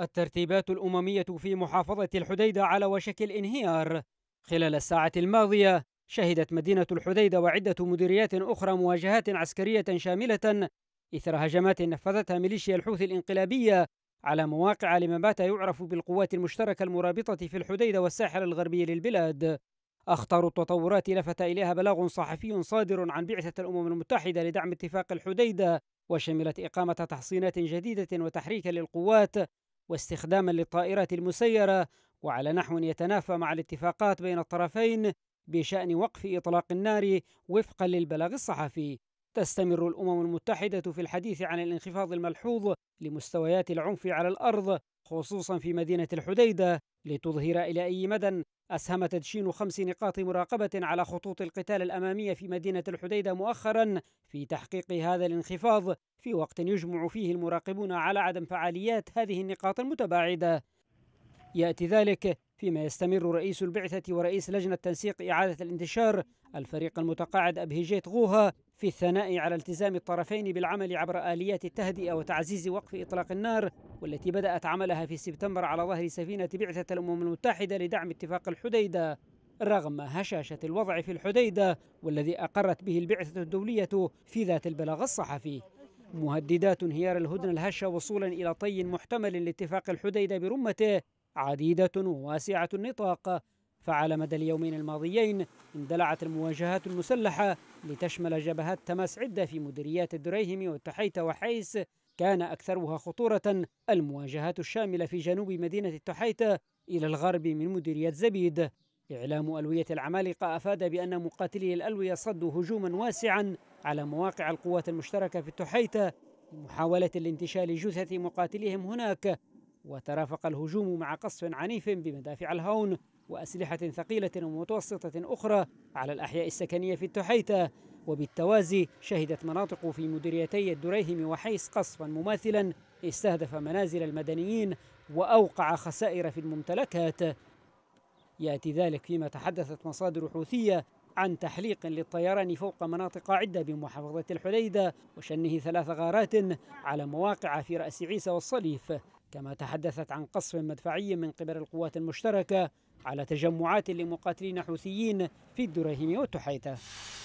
الترتيبات الأممية في محافظة الحديدة على وشك الانهيار خلال الساعة الماضية شهدت مدينة الحديدة وعدة مديريات أخرى مواجهات عسكرية شاملة إثر هجمات نفذتها ميليشيا الحوثي الإنقلابية على مواقع لما بات يعرف بالقوات المشتركة المرابطة في الحديدة والساحل الغربي للبلاد أخطر التطورات لفت إليها بلاغ صحفي صادر عن بعثة الأمم المتحدة لدعم اتفاق الحديدة وشملت إقامة تحصينات جديدة وتحريك للقوات واستخداما للطائرات المسيرة وعلى نحو يتنافى مع الاتفاقات بين الطرفين بشأن وقف إطلاق النار وفقا للبلاغ الصحفي تستمر الأمم المتحدة في الحديث عن الانخفاض الملحوظ لمستويات العنف على الأرض خصوصا في مدينة الحديدة لتظهر إلى أي مدى أسهم تدشين خمس نقاط مراقبة على خطوط القتال الأمامية في مدينة الحديدة مؤخرا في تحقيق هذا الانخفاض في وقت يجمع فيه المراقبون على عدم فعاليات هذه النقاط المتباعدة يأتي ذلك فيما يستمر رئيس البعثة ورئيس لجنة تنسيق إعادة الانتشار الفريق المتقاعد أبهيجيت غوها في الثناء على التزام الطرفين بالعمل عبر آليات التهدئة وتعزيز وقف إطلاق النار والتي بدأت عملها في سبتمبر على ظهر سفينة بعثة الأمم المتحدة لدعم اتفاق الحديدة رغم هشاشة الوضع في الحديدة والذي أقرت به البعثة الدولية في ذات البلاغ الصحفي مهددات انهيار الهدنة الهشة وصولا إلى طي محتمل لاتفاق الحديدة برمته عديدة وواسعة النطاق فعلى مدى اليومين الماضيين اندلعت المواجهات المسلحة لتشمل جبهات تماس عدة في مديريات الدريهم والتحيت وحيس كان أكثرها خطورة المواجهات الشاملة في جنوب مدينة التحيت إلى الغرب من مديرية زبيد إعلام ألوية العمالقة أفاد بأن مقاتلي الألوية صدوا هجوما واسعا على مواقع القوات المشتركة في التحيت محاولة لانتشال جثث مقاتليهم هناك وترافق الهجوم مع قصف عنيف بمدافع الهون وأسلحة ثقيلة ومتوسطة أخرى على الأحياء السكنية في التحيتة وبالتوازي شهدت مناطق في مديريتي الدريهم وحيس قصفا مماثلا استهدف منازل المدنيين وأوقع خسائر في الممتلكات يأتي ذلك فيما تحدثت مصادر حوثية عن تحليق للطيران فوق مناطق عدة بمحافظة الحديدة وشنه ثلاث غارات على مواقع في رأس عيسى والصليف كما تحدثت عن قصف مدفعي من قبل القوات المشتركة على تجمعات لمقاتلين حوثيين في الدراهم والتحيته